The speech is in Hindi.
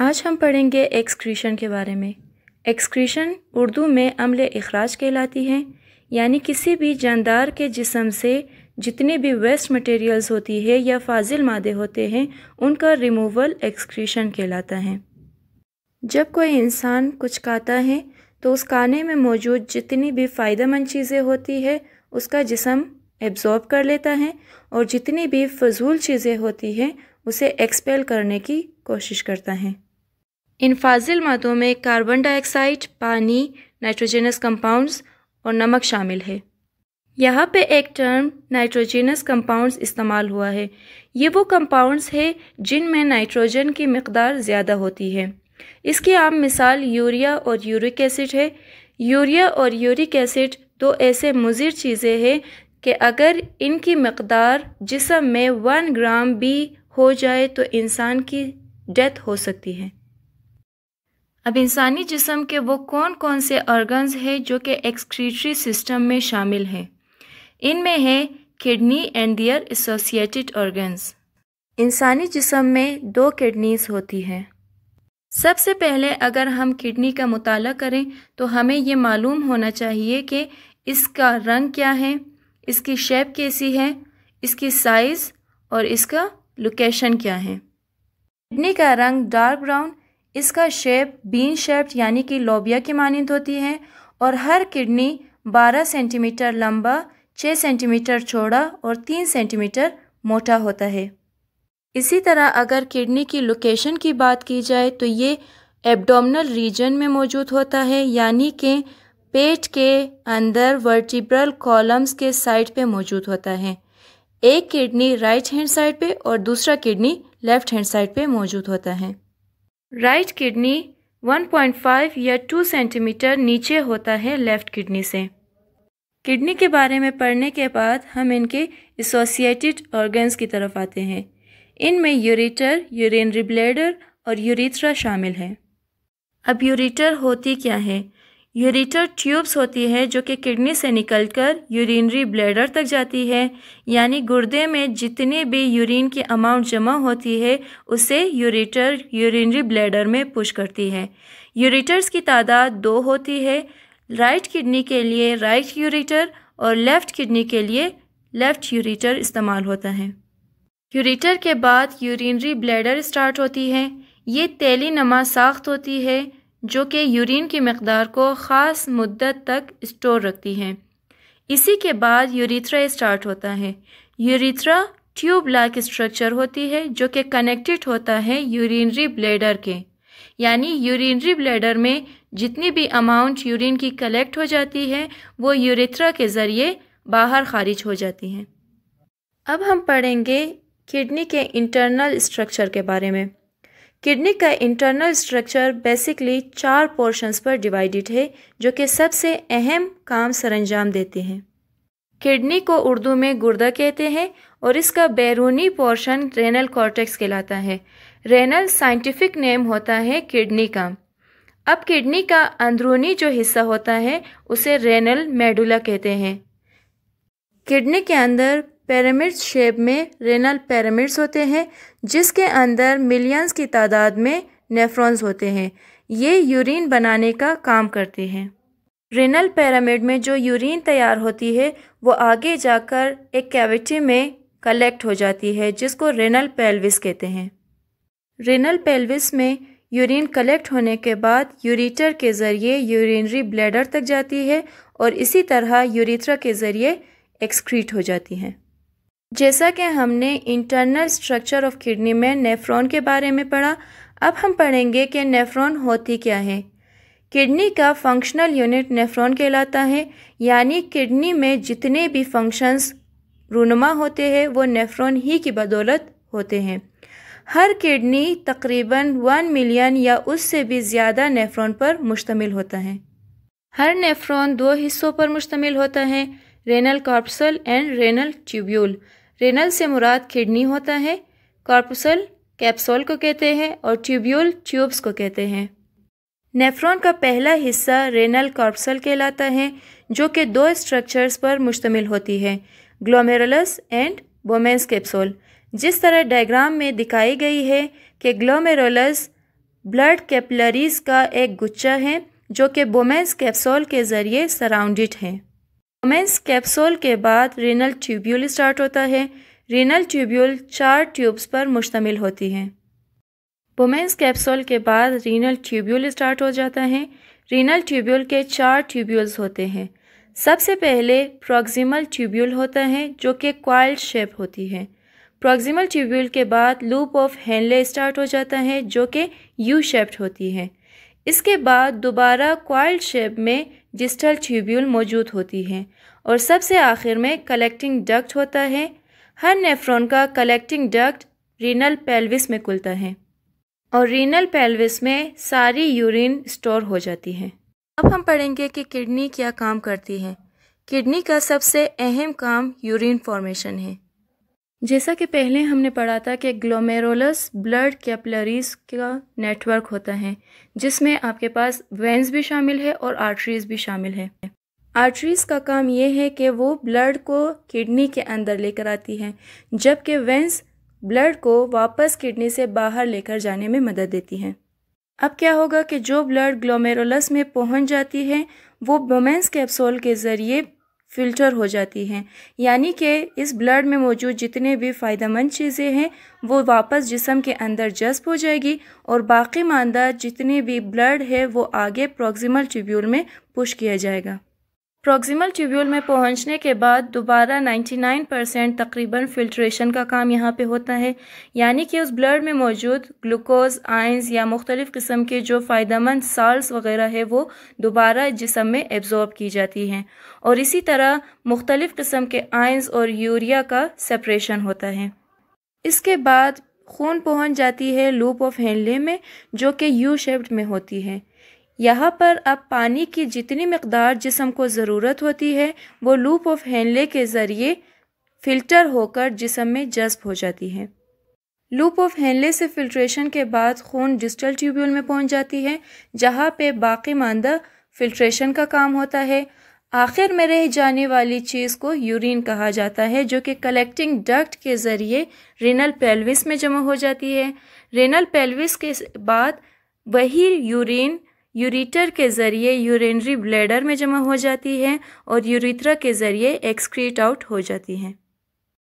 आज हम पढ़ेंगे एक्सक्रीशन के बारे में एक्सक्रीशन उर्दू में अमल अखराज कहलाती है यानी किसी भी जानदार के जिसम से जितने भी वेस्ट मटेरियल्स होती है या फाजिल मादे होते हैं उनका रिमूवल एक्सक्रीशन कहलाता है जब कोई इंसान कुछ खाता है तो उस खाने में मौजूद जितनी भी फ़ायदेमंद चीज़ें होती है उसका जिसम एब्जॉर्ब कर लेता है और जितनी भी फजूल चीज़ें होती हैं उसे एक्सपेल करने की कोशिश करता है इन फाजिल मादों में कार्बन डाइऑक्साइड पानी नाइट्रोजनस कंपाउंड्स और नमक शामिल है यहाँ पे एक टर्म नाइट्रोजनस कंपाउंड्स इस्तेमाल हुआ है ये वो कंपाउंड्स है जिनमें नाइट्रोजन की मकदार ज़्यादा होती है इसकी आम मिसाल यूरिया और यूरिक एसिड है यूरिया और यूरिक एसिड दो ऐसे मुजिर चीज़ें हैं कि अगर इनकी मकदार जिसम में वन ग्राम भी हो जाए तो इंसान की डेथ हो सकती है अब इंसानी जिसम के वो कौन कौन से ऑर्गन्स हैं जो कि एक्सक्रीटरी सिस्टम में शामिल हैं इनमें है kidney and their associated organs इंसानी जिसम में दो किडनीज होती हैं सबसे पहले अगर हम किडनी का मताल करें तो हमें ये मालूम होना चाहिए कि इसका रंग क्या है इसकी शेप कैसी है इसकी साइज़ और इसका लोकेशन क्या है किडनी का रंग डार्क ब्राउन इसका शेप बीन शेप्ड यानी कि लोबिया की मानंद होती है और हर किडनी 12 सेंटीमीटर लंबा 6 सेंटीमीटर चौड़ा और 3 सेंटीमीटर मोटा होता है इसी तरह अगर किडनी की लोकेशन की बात की जाए तो ये एब्डोमिनल रीजन में मौजूद होता है यानी कि पेट के अंदर वर्टिब्रल कॉलम्स के साइड पे मौजूद होता है एक किडनी राइट हैंड साइड पे और दूसरा किडनी लेफ्ट हैंड साइड पे मौजूद होता है राइट किडनी 1.5 या 2 सेंटीमीटर नीचे होता है लेफ़्ट किडनी से किडनी के बारे में पढ़ने के बाद हम इनके एसोसिएटेड ऑर्गन्स की तरफ आते हैं इनमें यूरिटर यूरिनरी ब्लेडर और यूरिथ्रा शामिल है अब यूरिटर होती क्या है यूरिटर ट्यूब्स होती है जो कि किडनी से निकलकर यूरिनरी ब्लैडर तक जाती है यानी गुर्दे में जितने भी यूरिन की अमाउंट जमा होती है उसे यूरिटर यूरिनरी ब्लैडर में पुश करती है यूरिटर्स की तादाद दो होती है राइट किडनी के लिए राइट यूरिटर और लेफ़्ट किडनी के लिए लेफ़्ट यूरिटर इस्तेमाल होता है यूरिटर के बाद यूरिनरी ब्लैडर स्टार्ट होती है ये तेली नमा साख्त होती है जो कि यूरिन की मकदार को ख़ास मुद्दत तक स्टोर रखती हैं इसी के बाद यूरीथ्रा स्टार्ट होता है यूरीथ्रा ट्यूब लाइक स्ट्रक्चर होती है जो कि कनेक्टेड होता है यूरिनरी ब्लेडर के यानी यूरिनरी ब्लेडर में जितनी भी अमाउंट यूरिन की कलेक्ट हो जाती है वो यूरीथ्रा के ज़रिए बाहर खारिज हो जाती हैं अब हम पढ़ेंगे किडनी के इंटरनल स्ट्रक्चर के बारे में किडनी का इंटरनल स्ट्रक्चर बेसिकली चार पोर्शंस पर डिवाइडेड है जो कि सबसे अहम काम सरंजाम देते हैं किडनी को उर्दू में गुर्दा कहते हैं और इसका बैरूनी पोर्शन रेनल कॉर्टेक्स कहलाता है रेनल साइंटिफिक नेम होता है किडनी का अब किडनी का अंदरूनी जो हिस्सा होता है उसे रेनल मेडुला कहते हैं किडनी के अंदर पैरामिड्स शेप में रेनल पैरामिड्स होते हैं जिसके अंदर मिलियंस की तादाद में नेफ्रॉन्स होते हैं ये यूरिन बनाने का काम करते हैं रेनल पैरामिड में जो यूरिन तैयार होती है वो आगे जाकर एक कैविटी में कलेक्ट हो जाती है जिसको रेनल पेल्विस कहते हैं रेनल पेल्विस में यूरिन कलेक्ट होने के बाद यूरिटर के ज़रिए यूरिनरी ब्लैडर तक जाती है और इसी तरह यूरिथ्रा के ज़रिए एक्सक्रीट हो जाती हैं जैसा कि हमने इंटरनल स्ट्रक्चर ऑफ किडनी में नेफ्रॉन के बारे में पढ़ा अब हम पढ़ेंगे कि नेफ्रॉन होती क्या है किडनी का फंक्शनल यूनिट नेफ्रॉन कहलाता है यानी किडनी में जितने भी फंक्शंस रूनमा होते हैं वो नेफ्रॉन ही की बदौलत होते हैं हर किडनी तकरीबन वन मिलियन या उससे भी ज़्यादा नेफ्रॉन पर मुश्तमिल होता है हर नेफ्रॉन दो हिस्सों पर मुश्तमिल होता है renal corpuscle and renal tubule renal से मुराद किडनी होता है कॉर्पसल कैप्सोल को कहते हैं और ट्यूब्यूल ट्यूब्स को कहते हैं नेफ्रॉन का पहला हिस्सा रेनल कॉर्पसल कहलाता है जो कि दो स्ट्रक्चर्स पर मुश्तमिल होती है ग्लोमेरुलस एंड बोमेंस कैप्सोल जिस तरह डायग्राम में दिखाई गई है कि ग्लोमेरुलस ब्लड कैपलरीज का एक गुच्छा है जो कि बोमेंस कैप्सोल के ज़रिए सराउंडेड हैं कमेंस कैप्सूल के बाद रीनल ट्यूब्यूल स्टार्ट होता है रीनल ट्यूब्यूल चार ट्यूब्स पर मुश्तमिल होती हैं वोमेंस कैप्सूल के बाद रीनल ट्यूब्यूल स्टार्ट हो जाता है रीनल ट्यूब्यूल के चार ट्यूब्यूल्स होते हैं सबसे पहले प्रोक्सिमल ट्यूब्यूल होता है जो कि क्वाइल शेप होती है प्रोक्सिमल ट्यूब्यूल के बाद लूप ऑफ हेनले स्टार्ट हो जाता है जो कि यू शेप्ड होती है इसके बाद दोबारा क्वाइल शेप में डिस्टल ट्यूब्यूल मौजूद होती हैं और सबसे आखिर में कलेक्टिंग डक्ट होता है हर नेफ्रॉन का कलेक्टिंग डक्ट रीनल पेल्विस में खुलता है और रीनल पेल्विस में सारी यूरिन स्टोर हो जाती है अब हम पढ़ेंगे कि किडनी क्या काम करती है किडनी का सबसे अहम काम यूरिन फॉर्मेशन है जैसा कि पहले हमने पढ़ा था कि ग्लोमेरोलस ब्लड कैपलरीज का नेटवर्क होता है जिसमें आपके पास वेंस भी शामिल है और आर्टरीज भी शामिल है आर्टरीज का काम ये है कि वो ब्लड को किडनी के अंदर लेकर आती है जबकि वेंस ब्लड को वापस किडनी से बाहर लेकर जाने में मदद देती हैं अब क्या होगा कि जो ब्लड ग्लोमेरोलस में पहुंच जाती है वो बोमेंस कैप्सूल के ज़रिए फ़िल्टर हो जाती हैं यानी कि इस ब्लड में मौजूद जितने भी फ़ायदेमंद चीज़ें हैं वो वापस जिसम के अंदर जस्ब हो जाएगी और बाकी मानदा जितने भी ब्लड है वो आगे प्रॉक्सिमल ट्यूब्यूल में पुश किया जाएगा प्रोक्सिमल ट्यूब्यूल में पहुंचने के बाद दोबारा 99 परसेंट तकरीबन फिल्ट्रेशन का काम यहाँ पे होता है यानी कि उस ब्लड में मौजूद ग्लूकोज आइंस या मुख्तलिफ़ किस्म के जो फ़ायदेमंद साल्स वगैरह है वो दोबारा जिसम में एब्ज़ॉर्ब की जाती हैं और इसी तरह मुख्तलिफ़ किस्म के आइंस और यूरिया का सेपरेशन होता है इसके बाद खून पहुँच जाती है लूप ऑफ हेनले में जो कि यू शेप्ड में होती है यहाँ पर अब पानी की जितनी मकदार जिसम को ज़रूरत होती है वो लूप ऑफ हैंडले के ज़रिए फ़िल्टर होकर जिसम में जज्ब हो जाती है लूप ऑफ हैंडले से फिल्ट्रेशन के बाद खून डिस्टल ट्यूब्यूल में पहुँच जाती है जहाँ पे बाकी मानदा फिल्ट्रेशन का काम होता है आखिर में रह जाने वाली चीज़ को यूरिन कहा जाता है जो कि कलेक्टिंग डक्ट के ज़रिए रेनल पेल्विस में जमा हो जाती है रेनल पेल्विस के बाद वही यूरिन यूरिटर के ज़रिए यूरेनरी ब्लैडर में जमा हो जाती है और यूरिथ्रा के ज़रिए एक्सक्रीट आउट हो जाती है